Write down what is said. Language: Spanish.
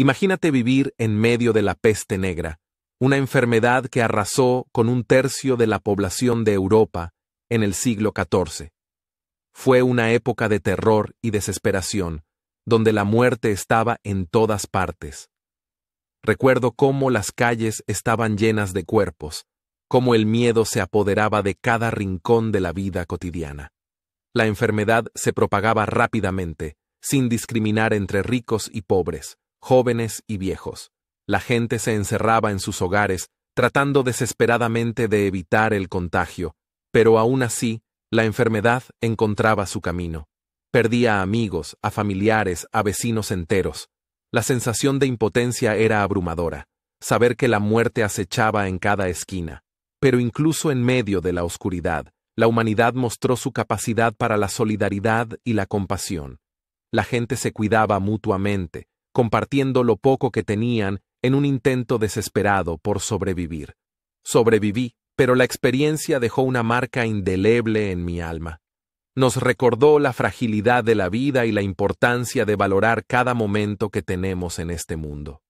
Imagínate vivir en medio de la peste negra, una enfermedad que arrasó con un tercio de la población de Europa en el siglo XIV. Fue una época de terror y desesperación, donde la muerte estaba en todas partes. Recuerdo cómo las calles estaban llenas de cuerpos, cómo el miedo se apoderaba de cada rincón de la vida cotidiana. La enfermedad se propagaba rápidamente, sin discriminar entre ricos y pobres, jóvenes y viejos. La gente se encerraba en sus hogares, tratando desesperadamente de evitar el contagio, pero aún así, la enfermedad encontraba su camino. Perdía a amigos, a familiares, a vecinos enteros. La sensación de impotencia era abrumadora, saber que la muerte acechaba en cada esquina. Pero incluso en medio de la oscuridad, la humanidad mostró su capacidad para la solidaridad y la compasión. La gente se cuidaba mutuamente, compartiendo lo poco que tenían en un intento desesperado por sobrevivir. Sobreviví, pero la experiencia dejó una marca indeleble en mi alma. Nos recordó la fragilidad de la vida y la importancia de valorar cada momento que tenemos en este mundo.